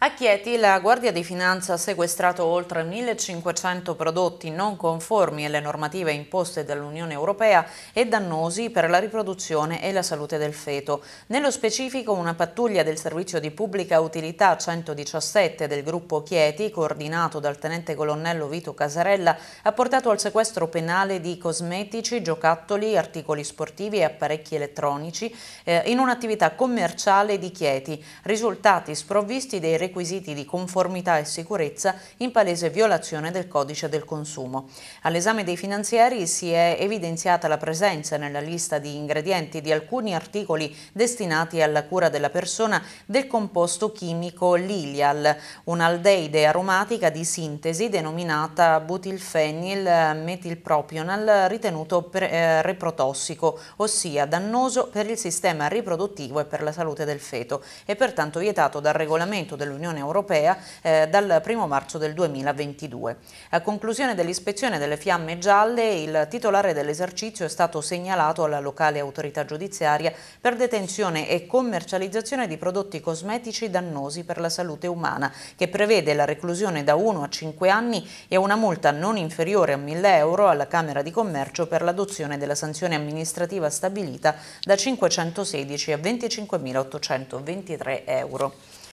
A Chieti la Guardia di Finanza ha sequestrato oltre 1500 prodotti non conformi alle normative imposte dall'Unione Europea e dannosi per la riproduzione e la salute del feto. Nello specifico una pattuglia del servizio di pubblica utilità 117 del gruppo Chieti, coordinato dal tenente colonnello Vito Casarella, ha portato al sequestro penale di cosmetici, giocattoli, articoli sportivi e apparecchi elettronici eh, in un'attività commerciale di Chieti, risultati sprovvisti dei requisiti di conformità e sicurezza in palese violazione del codice del consumo. All'esame dei finanzieri si è evidenziata la presenza nella lista di ingredienti di alcuni articoli destinati alla cura della persona del composto chimico Lilial, un'aldeide aromatica di sintesi denominata butilfenil metilpropional ritenuto per, eh, reprotossico, ossia dannoso per il sistema riproduttivo e per la salute del feto, e pertanto vietato dal regolamento dell'Unione dell'Unione Europea eh, dal 1 marzo del 2022. A conclusione dell'ispezione delle fiamme gialle, il titolare dell'esercizio è stato segnalato alla locale autorità giudiziaria per detenzione e commercializzazione di prodotti cosmetici dannosi per la salute umana, che prevede la reclusione da 1 a 5 anni e una multa non inferiore a 1000 euro alla Camera di Commercio per l'adozione della sanzione amministrativa stabilita da 516 a 25.823 euro.